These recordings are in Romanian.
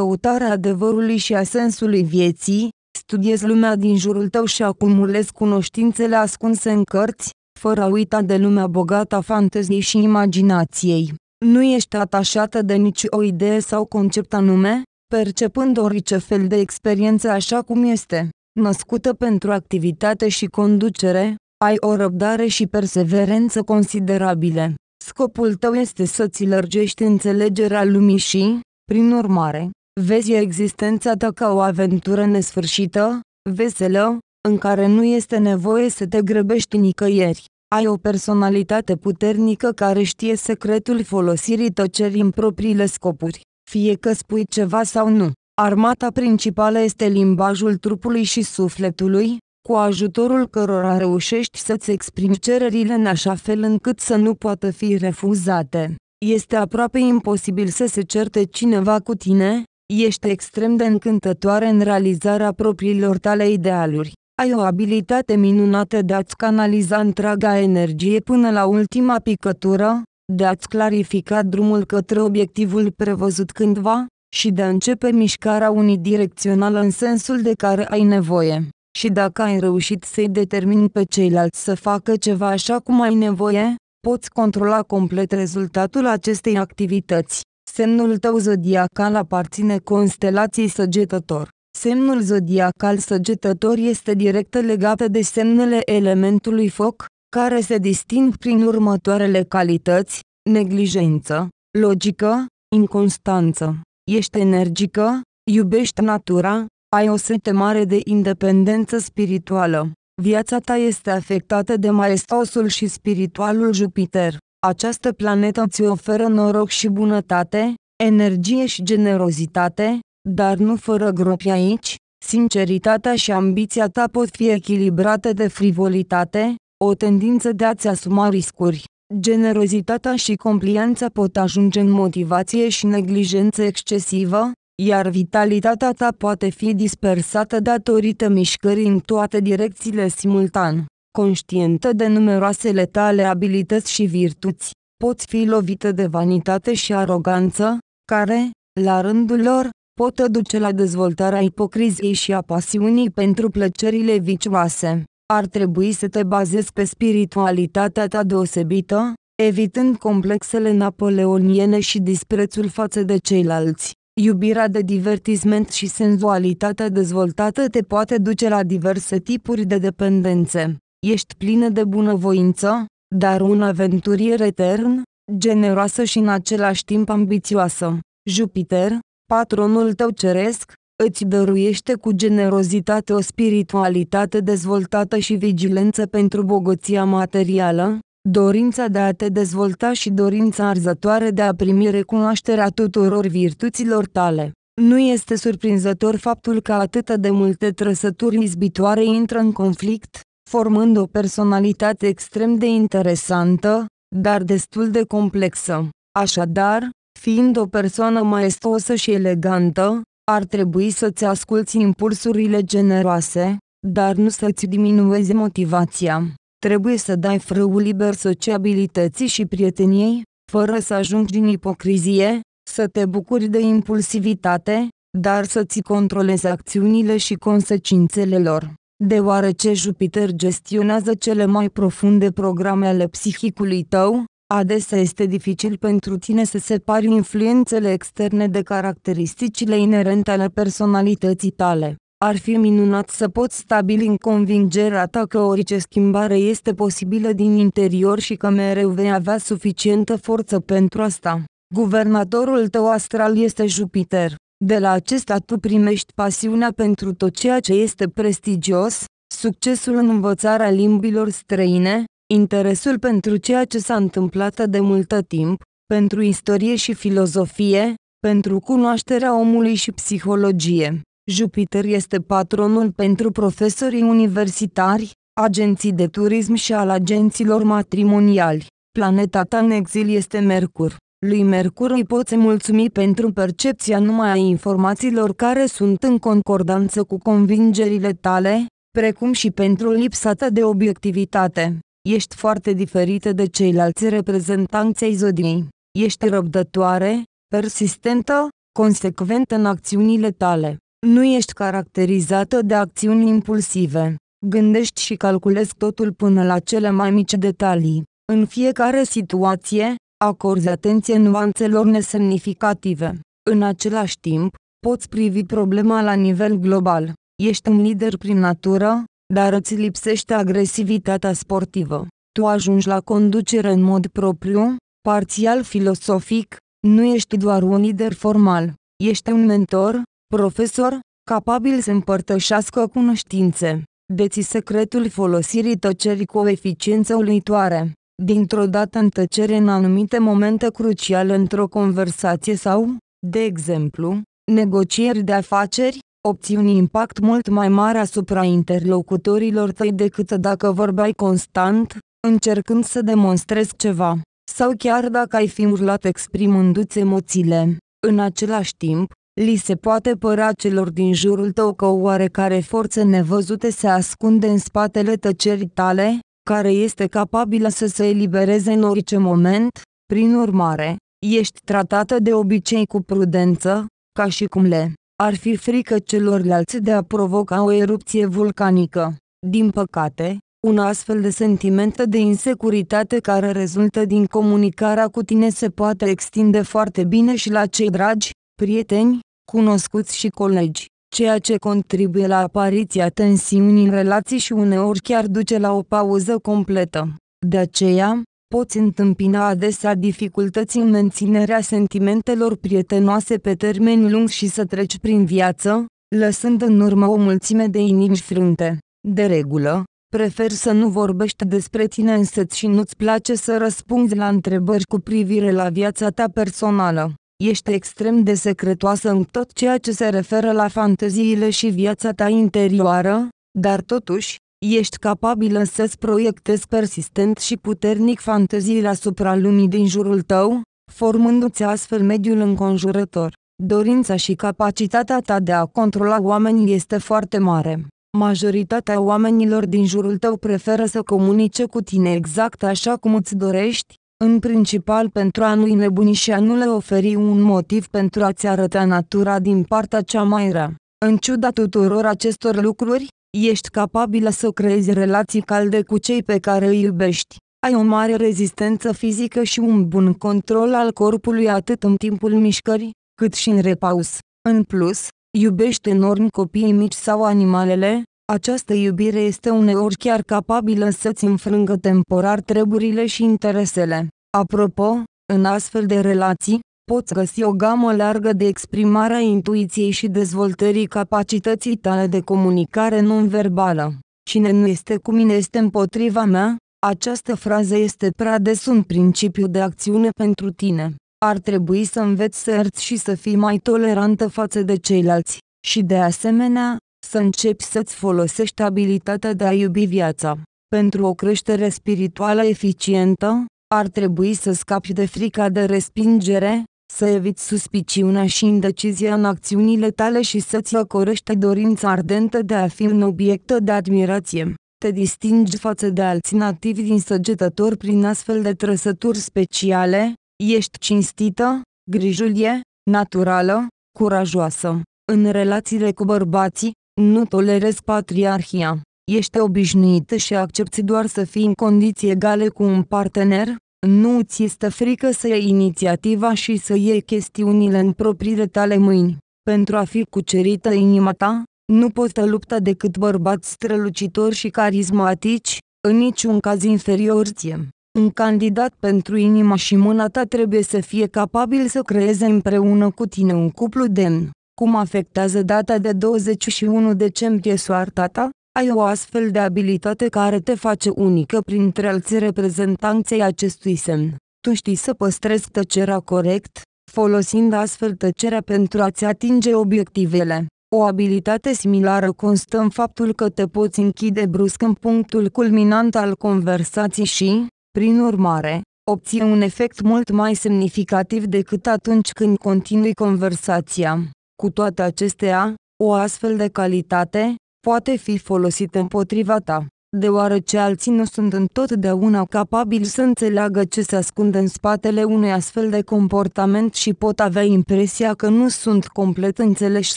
căutarea adevărului și a sensului vieții, studiezi lumea din jurul tău și acumulezi cunoștințele ascunse în cărți, fără a uita de lumea bogată a fanteziei și imaginației. Nu ești atașată de nici o idee sau concept anume, percepând orice fel de experiență așa cum este, născută pentru activitate și conducere, ai o răbdare și perseverență considerabile. Scopul tău este să-ți lărgești înțelegerea lumii și, prin urmare, Vezi existența ta ca o aventură nesfârșită, veselă, în care nu este nevoie să te grăbești nicăieri. Ai o personalitate puternică care știe secretul folosirii tăcerii în propriile scopuri, fie că spui ceva sau nu. Armata principală este limbajul trupului și sufletului, cu ajutorul cărora reușești să-ți exprimi cererile în așa fel încât să nu poată fi refuzate. Este aproape imposibil să se certe cineva cu tine, Ești extrem de încântătoare în realizarea propriilor tale idealuri. Ai o abilitate minunată de a-ți canaliza întreaga energie până la ultima picătură, de a-ți clarifica drumul către obiectivul prevăzut cândva, și de a începe mișcarea unidirecțională în sensul de care ai nevoie. Și dacă ai reușit să-i determini pe ceilalți să facă ceva așa cum ai nevoie, poți controla complet rezultatul acestei activități. Semnul tău zodiacal aparține constelației săgetător. Semnul zodiacal săgetător este direct legat de semnele elementului foc, care se disting prin următoarele calități, neglijență, logică, inconstanță. Ești energică, iubești natura, ai o sete mare de independență spirituală. Viața ta este afectată de maestosul și spiritualul Jupiter. Această planetă ți oferă noroc și bunătate, energie și generozitate, dar nu fără gropi aici, sinceritatea și ambiția ta pot fi echilibrate de frivolitate, o tendință de a-ți asuma riscuri. Generozitatea și complianța pot ajunge în motivație și neglijență excesivă, iar vitalitatea ta poate fi dispersată datorită mișcării în toate direcțiile simultan conștientă de numeroasele tale abilități și virtuți, poți fi lovită de vanitate și aroganță, care, la rândul lor, pot duce la dezvoltarea ipocriziei și a pasiunii pentru plăcerile vicioase. Ar trebui să te bazezi pe spiritualitatea ta deosebită, evitând complexele napoleoniene și disprețul față de ceilalți. Iubirea de divertisment și senzualitatea dezvoltată te poate duce la diverse tipuri de dependențe. Ești plină de bunăvoință, dar un aventurier etern, generoasă și în același timp ambițioasă. Jupiter, patronul tău ceresc, îți dăruiește cu generozitate o spiritualitate dezvoltată și vigilență pentru bogăția materială, dorința de a te dezvolta și dorința arzătoare de a primi recunoașterea tuturor virtuților tale. Nu este surprinzător faptul că atât de multe trăsături izbitoare intră în conflict, formând o personalitate extrem de interesantă, dar destul de complexă. Așadar, fiind o persoană maestosă și elegantă, ar trebui să-ți asculți impulsurile generoase, dar nu să-ți diminuezi motivația. Trebuie să dai frâul liber sociabilității și prieteniei, fără să ajungi în ipocrizie, să te bucuri de impulsivitate, dar să-ți controlezi acțiunile și consecințele lor deoarece Jupiter gestionează cele mai profunde programe ale psihicului tău, adesea este dificil pentru tine să separi influențele externe de caracteristicile inerente ale personalității tale. Ar fi minunat să poți stabili în convingerea ta că orice schimbare este posibilă din interior și că mereu vei avea suficientă forță pentru asta. Guvernatorul tău astral este Jupiter. De la acesta tu primești pasiunea pentru tot ceea ce este prestigios, succesul în învățarea limbilor străine, interesul pentru ceea ce s-a întâmplat de multă timp, pentru istorie și filozofie, pentru cunoașterea omului și psihologie. Jupiter este patronul pentru profesorii universitari, agenții de turism și al agenților matrimoniali. Planeta ta în exil este Mercur. Lui Mercur îi poți mulțumi pentru percepția numai a informațiilor care sunt în concordanță cu convingerile tale, precum și pentru lipsa ta de obiectivitate. Ești foarte diferită de ceilalți reprezentanți ai zodiei. Ești răbdătoare, persistentă, consecventă în acțiunile tale. Nu ești caracterizată de acțiuni impulsive. Gândești și calculezi totul până la cele mai mici detalii. În fiecare situație, Acorzi atenție nuanțelor nesemnificative. În același timp, poți privi problema la nivel global. Ești un lider prin natură, dar îți lipsește agresivitatea sportivă. Tu ajungi la conducere în mod propriu, parțial filosofic, nu ești doar un lider formal, ești un mentor, profesor, capabil să împărtășească cunoștințe. Deții secretul folosirii tăcerii cu o eficiență uluitoare dintr-o dată în tăcere în anumite momente cruciale într-o conversație sau, de exemplu, negocieri de afaceri, obțiuni impact mult mai mare asupra interlocutorilor tăi decât dacă vorbeai constant, încercând să demonstrezi ceva, sau chiar dacă ai fi urlat exprimându-ți emoțiile. În același timp, li se poate părea celor din jurul tău că o oarecare forță nevăzute se ascunde în spatele tăcerii tale, care este capabilă să se elibereze în orice moment, prin urmare, ești tratată de obicei cu prudență, ca și cum le ar fi frică celorlalți de a provoca o erupție vulcanică. Din păcate, un astfel de sentiment de insecuritate care rezultă din comunicarea cu tine se poate extinde foarte bine și la cei dragi, prieteni, cunoscuți și colegi ceea ce contribuie la apariția tensiunii în relații și uneori chiar duce la o pauză completă. De aceea, poți întâmpina adesea dificultăți în menținerea sentimentelor prietenoase pe termen lung și să treci prin viață, lăsând în urmă o mulțime de inimi frânte. De regulă, prefer să nu vorbești despre tine însăți și nu-ți place să răspunzi la întrebări cu privire la viața ta personală. Ești extrem de secretoasă în tot ceea ce se referă la fanteziile și viața ta interioară, dar totuși, ești capabilă să-ți proiectezi persistent și puternic fanteziile asupra lumii din jurul tău, formându-ți astfel mediul înconjurător. Dorința și capacitatea ta de a controla oamenii este foarte mare. Majoritatea oamenilor din jurul tău preferă să comunice cu tine exact așa cum îți dorești, în principal pentru a nu-i nebuni și a nu le oferi un motiv pentru a-ți arăta natura din partea cea mai rea. În ciuda tuturor acestor lucruri, ești capabilă să creezi relații calde cu cei pe care îi iubești. Ai o mare rezistență fizică și un bun control al corpului atât în timpul mișcării, cât și în repaus. În plus, iubești enorm copiii mici sau animalele, această iubire este uneori chiar capabilă să-ți înfrângă temporar treburile și interesele. Apropo, în astfel de relații, poți găsi o gamă largă de exprimare a intuiției și dezvoltării capacității tale de comunicare non-verbală. Cine nu este cu mine este împotriva mea, această frază este prea des un principiu de acțiune pentru tine. Ar trebui să înveți să ierți și să fii mai tolerantă față de ceilalți, și de asemenea, să începi să-ți folosești abilitatea de a iubi viața. Pentru o creștere spirituală eficientă, ar trebui să scapi de frica de respingere, să eviți suspiciunea și indecizia în acțiunile tale și să-ți acorește dorința ardentă de a fi un obiect de admirație. Te distingi față de alții nativi din săgetători prin astfel de trăsături speciale, ești cinstită, grijulie, naturală, curajoasă. În relațiile cu bărbații, nu tolerezi patriarhia. Ești obișnuit și accepti doar să fii în condiții egale cu un partener? Nu ți este frică să iei inițiativa și să iei chestiunile în propriile tale mâini. Pentru a fi cucerită inima ta, nu poți da lupta decât bărbați strălucitori și carismatici, în niciun caz inferior ție. Un candidat pentru inima și mâna ta trebuie să fie capabil să creeze împreună cu tine un cuplu demn. Cum afectează data de 21 decembrie soarta ta? Ai o astfel de abilitate care te face unică printre alții reprezentanței acestui semn. Tu știi să păstrezi tăcerea corect, folosind astfel tăcerea pentru a-ți atinge obiectivele. O abilitate similară constă în faptul că te poți închide brusc în punctul culminant al conversației și, prin urmare, obții un efect mult mai semnificativ decât atunci când continui conversația. Cu toate acestea, o astfel de calitate, poate fi folosit împotriva ta, deoarece alții nu sunt întotdeauna capabili să înțeleagă ce se ascunde în spatele unui astfel de comportament și pot avea impresia că nu sunt complet înțeleși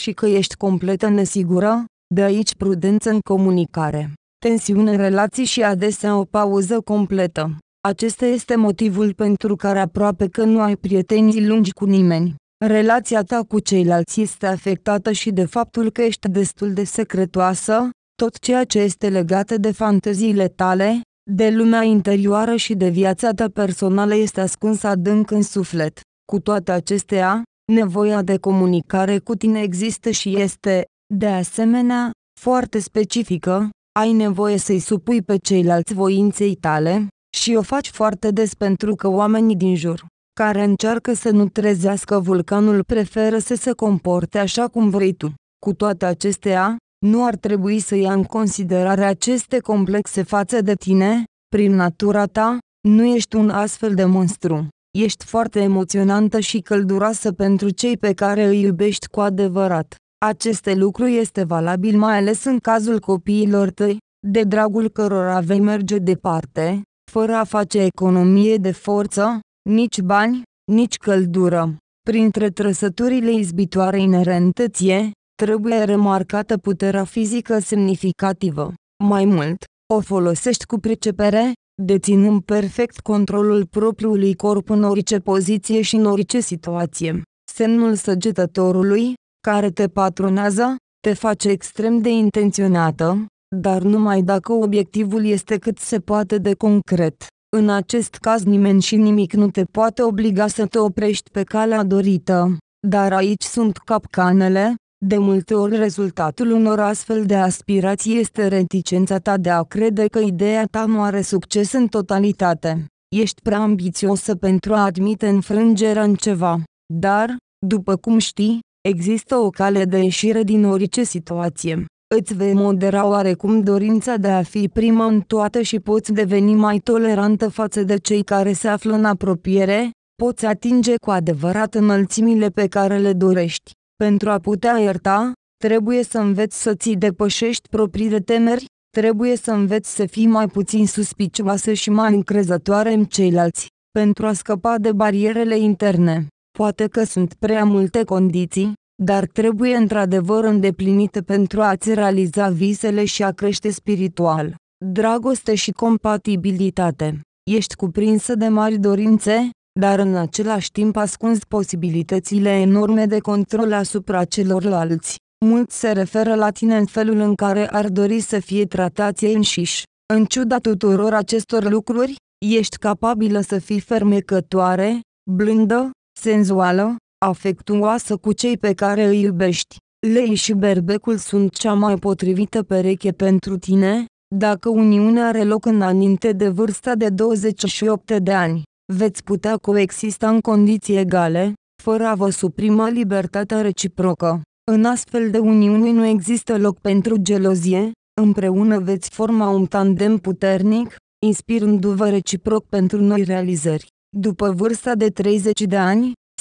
și că ești complet nesigură, de aici prudență în comunicare, tensiune în relații și adesea o pauză completă. Acesta este motivul pentru care aproape că nu ai prietenii lungi cu nimeni. Relația ta cu ceilalți este afectată și de faptul că ești destul de secretoasă, tot ceea ce este legat de fanteziile tale, de lumea interioară și de viața ta personală este ascuns adânc în suflet. Cu toate acestea, nevoia de comunicare cu tine există și este, de asemenea, foarte specifică, ai nevoie să-i supui pe ceilalți voinței tale, și o faci foarte des pentru că oamenii din jur care încearcă să nu trezească vulcanul preferă să se comporte așa cum vrei tu. Cu toate acestea, nu ar trebui să ia în considerare aceste complexe față de tine, prin natura ta, nu ești un astfel de monstru. Ești foarte emoționantă și călduroasă pentru cei pe care îi iubești cu adevărat. Aceste lucru este valabil mai ales în cazul copiilor tăi, de dragul cărora vei merge departe, fără a face economie de forță, nici bani, nici căldură. Printre trăsăturile izbitoare inerente ție, trebuie remarcată puterea fizică semnificativă. Mai mult, o folosești cu pricepere, deținând perfect controlul propriului corp în orice poziție și în orice situație. Semnul săgetătorului, care te patronează, te face extrem de intenționată, dar numai dacă obiectivul este cât se poate de concret. În acest caz nimeni și nimic nu te poate obliga să te oprești pe calea dorită. Dar aici sunt capcanele, de multe ori rezultatul unor astfel de aspirații este reticența ta de a crede că ideea ta nu are succes în totalitate. Ești prea ambițiosă pentru a admite înfrângerea în ceva. Dar, după cum știi, există o cale de ieșire din orice situație îți vei modera oarecum dorința de a fi prima în toate și poți deveni mai tolerantă față de cei care se află în apropiere, poți atinge cu adevărat înălțimile pe care le dorești. Pentru a putea ierta, trebuie să înveți să ți depășești propriile temeri, trebuie să înveți să fii mai puțin suspicioasă și mai încrezătoare în ceilalți, pentru a scăpa de barierele interne. Poate că sunt prea multe condiții, dar trebuie într-adevăr îndeplinite pentru a-ți realiza visele și a crește spiritual. Dragoste și compatibilitate. Ești cuprinsă de mari dorințe, dar în același timp ascunzi posibilitățile enorme de control asupra celorlalți. Mulți se referă la tine în felul în care ar dori să fie tratați ei înșiși. În ciuda tuturor acestor lucruri, ești capabilă să fii fermecătoare, blândă, senzuală, afectuoasă cu cei pe care îi iubești. Lei și berbecul sunt cea mai potrivită pereche pentru tine, dacă uniunea are loc înainte de vârsta de 28 de ani. Veți putea coexista în condiții egale, fără a vă suprima libertatea reciprocă. În astfel de uniuni nu există loc pentru gelozie, împreună veți forma un tandem puternic, inspirându-vă reciproc pentru noi realizări. După vârsta de 30 de ani,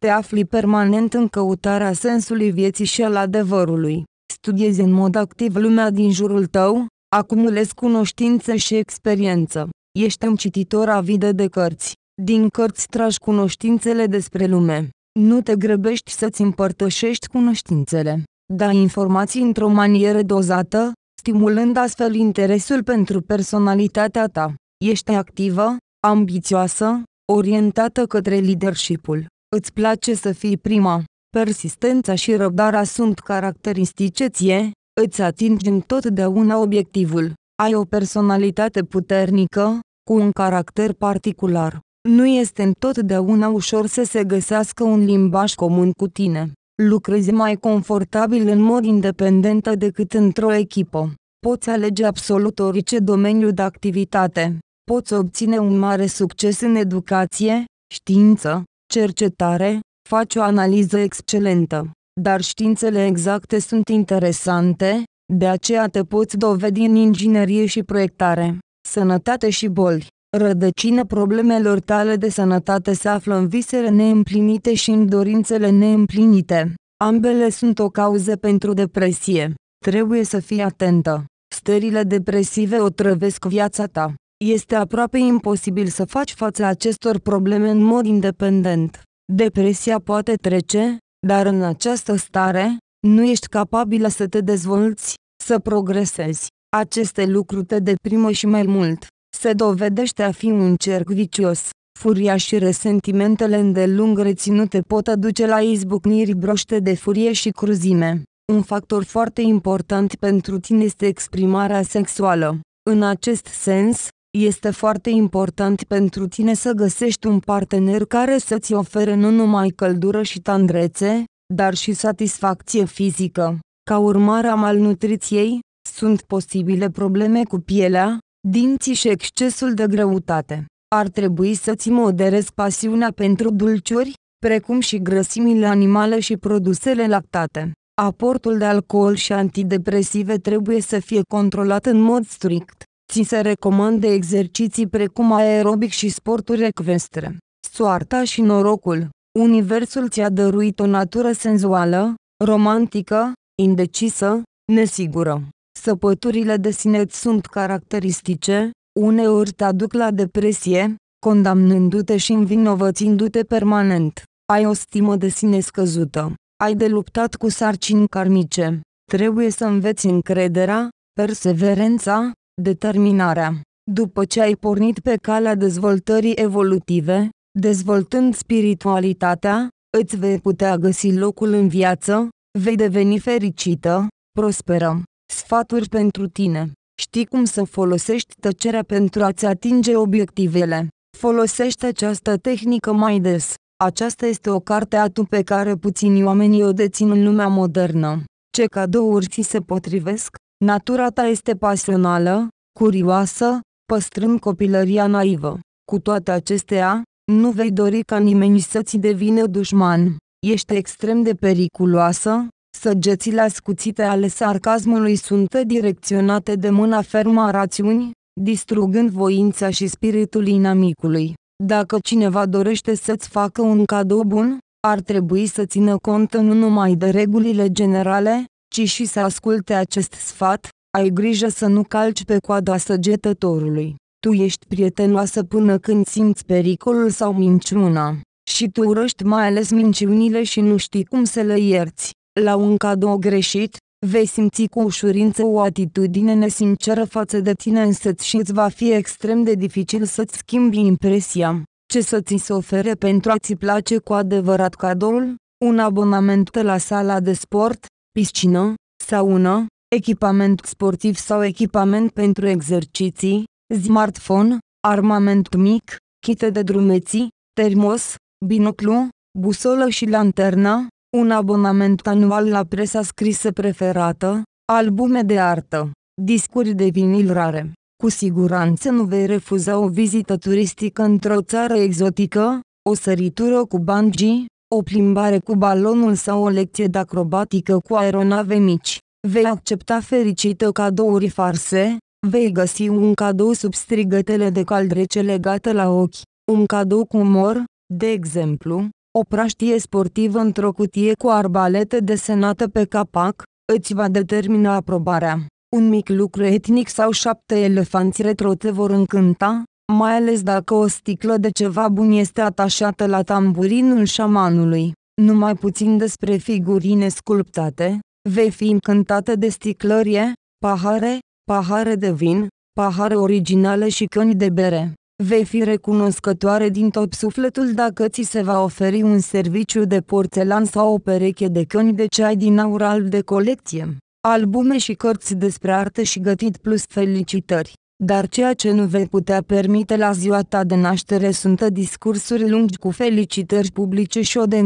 Te afli permanent în căutarea sensului vieții și al adevărului. Studiezi în mod activ lumea din jurul tău, acumulezi cunoștință și experiență. Ești un cititor avidă de cărți. Din cărți tragi cunoștințele despre lume. Nu te grăbești să-ți împărtășești cunoștințele. Dai informații într-o manieră dozată, stimulând astfel interesul pentru personalitatea ta. Ești activă, ambițioasă, orientată către leadership-ul. Îți place să fii prima. Persistența și răbdarea sunt caracteristice ție, îți atingi întotdeauna obiectivul. Ai o personalitate puternică, cu un caracter particular. Nu este întotdeauna ușor să se găsească un limbaj comun cu tine. Lucrezi mai confortabil în mod independent decât într-o echipă. Poți alege absolut orice domeniu de activitate. Poți obține un mare succes în educație, știință, cercetare, faci o analiză excelentă. Dar științele exacte sunt interesante, de aceea te poți dovedi în inginerie și proiectare. Sănătate și boli. Rădăcina problemelor tale de sănătate se află în visele neîmplinite și în dorințele neîmplinite. Ambele sunt o cauză pentru depresie. Trebuie să fii atentă. Stările depresive otrăvesc viața ta. Este aproape imposibil să faci față acestor probleme în mod independent. Depresia poate trece, dar în această stare, nu ești capabilă să te dezvolți, să progresezi. Aceste lucruri te deprimă și mai mult. Se dovedește a fi un cerc vicios. Furia și resentimentele îndelung reținute pot aduce la izbucniri broște de furie și cruzime. Un factor foarte important pentru tine este exprimarea sexuală. În acest sens, este foarte important pentru tine să găsești un partener care să-ți ofere nu numai căldură și tandrețe, dar și satisfacție fizică. Ca urmare a malnutriției, sunt posibile probleme cu pielea, dinții și excesul de greutate. Ar trebui să-ți moderezi pasiunea pentru dulciuri, precum și grăsimile animale și produsele lactate. Aportul de alcool și antidepresive trebuie să fie controlat în mod strict. Ți se recomandă exerciții precum aerobic și sporturi ecvestre. Soarta și norocul. Universul ți-a dăruit o natură senzuală, romantică, indecisă, nesigură. Săpăturile de sine sunt caracteristice, uneori te aduc la depresie, condamnându-te și învinovățindu-te permanent. Ai o stimă de sine scăzută. Ai de luptat cu sarcini karmice. Trebuie să înveți încrederea, perseverența, Determinarea. După ce ai pornit pe calea dezvoltării evolutive, dezvoltând spiritualitatea, îți vei putea găsi locul în viață, vei deveni fericită, prosperă. Sfaturi pentru tine. Știi cum să folosești tăcerea pentru a-ți atinge obiectivele. Folosește această tehnică mai des. Aceasta este o carte a tu pe care puțini oameni o dețin în lumea modernă. Ce cadouri ți se potrivesc? Natura ta este pasională, curioasă, păstrând copilăria naivă. Cu toate acestea, nu vei dori ca nimeni să-ți devină dușman. Ești extrem de periculoasă, săgețile ascuțite ale sarcasmului sunt direcționate de mâna fermă a rațiunii, distrugând voința și spiritul inamicului. Dacă cineva dorește să-ți facă un cadou bun, ar trebui să țină cont nu numai de regulile generale, ci și să asculte acest sfat, ai grijă să nu calci pe coada săgetătorului. Tu ești prietenoasă până când simți pericolul sau minciuna. Și tu urăști mai ales minciunile și nu știi cum să le ierți. La un cadou greșit, vei simți cu ușurință o atitudine nesinceră față de tine însăți și îți va fi extrem de dificil să-ți schimbi impresia. Ce să ți se ofere pentru a-ți place cu adevărat cadoul? Un abonament la sala de sport, piscină, saună, echipament sportiv sau echipament pentru exerciții, smartphone, armament mic, chite de drumeții, termos, binoclu, busolă și lanterna, un abonament anual la presa scrisă preferată, albume de artă, discuri de vinil rare. Cu siguranță nu vei refuza o vizită turistică într-o țară exotică, o săritură cu bungee, o plimbare cu balonul sau o lecție de acrobatică cu aeronave mici. Vei accepta fericită cadouri farse, vei găsi un cadou sub strigătele de caldrece legată la ochi, un cadou cu umor, de exemplu, o praștie sportivă într-o cutie cu arbalete desenată pe capac, îți va determina aprobarea. Un mic lucru etnic sau șapte elefanți retro te vor încânta, mai ales dacă o sticlă de ceva bun este atașată la tamburinul șamanului. Numai puțin despre figurine sculptate, vei fi încântată de sticlărie, pahare, pahare de vin, pahare originale și căni de bere. Vei fi recunoscătoare din tot sufletul dacă ți se va oferi un serviciu de porțelan sau o pereche de căni de ceai din aur alb de colecție. Albume și cărți despre artă și gătit plus felicitări dar ceea ce nu vei putea permite la ziua ta de naștere sunt discursuri lungi cu felicitări publice și o de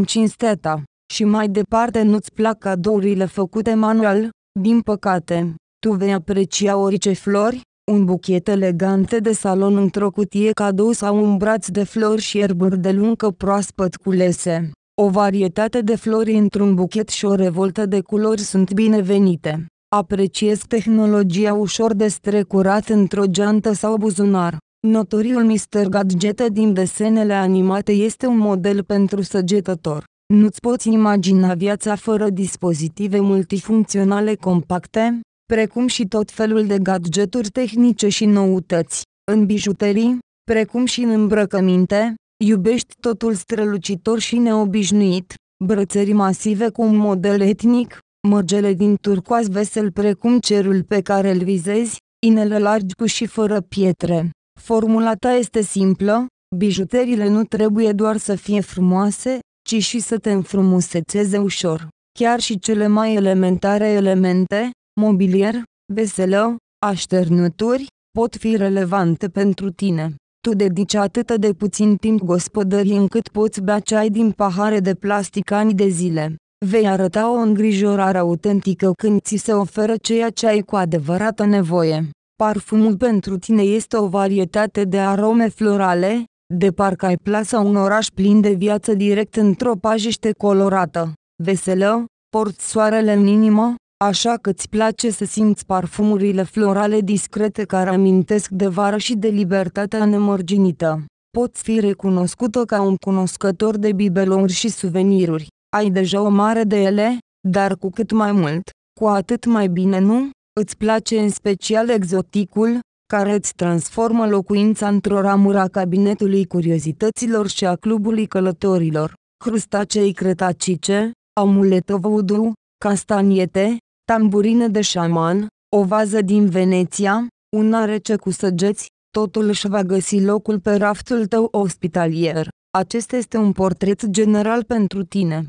ta. Și mai departe nu-ți plac cadourile făcute manual, din păcate, tu vei aprecia orice flori, un buchet elegant de salon într-o cutie cadou sau un braț de flori și erburi de luncă proaspăt culese. O varietate de flori într-un buchet și o revoltă de culori sunt binevenite. Apreciez tehnologia ușor de strecurat într-o geantă sau buzunar. Notoriul Mr. Gadget din desenele animate este un model pentru săgetător. Nu-ți poți imagina viața fără dispozitive multifuncționale compacte, precum și tot felul de gadgeturi tehnice și noutăți. În bijuterii, precum și în îmbrăcăminte, iubești totul strălucitor și neobișnuit, brățări masive cu un model etnic, mărgele din turcoaz vesel precum cerul pe care îl vizezi, inele largi cu și fără pietre. Formula ta este simplă, bijuteriile nu trebuie doar să fie frumoase, ci și să te înfrumusețeze ușor. Chiar și cele mai elementare elemente, mobilier, veselă, așternuturi, pot fi relevante pentru tine. Tu dedici atât de puțin timp gospodării încât poți bea ceai din pahare de plastic ani de zile. Vei arăta o îngrijorare autentică când ți se oferă ceea ce ai cu adevărată nevoie. Parfumul pentru tine este o varietate de arome florale, de parcă ai plasa un oraș plin de viață direct într-o pajiște colorată. Veselă, porți soarele în inimă, așa că îți place să simți parfumurile florale discrete care amintesc de vară și de libertatea nemărginită. Poți fi recunoscută ca un cunoscător de bibelouri și suveniruri ai deja o mare de ele, dar cu cât mai mult, cu atât mai bine nu? Îți place în special exoticul, care îți transformă locuința într-o ramură a cabinetului curiozităților și a clubului călătorilor. Crustacei cretacice, amuletă voodoo, castaniete, tamburine de șaman, o vază din Veneția, un arece cu săgeți, totul își va găsi locul pe raftul tău ospitalier. Acesta este un portret general pentru tine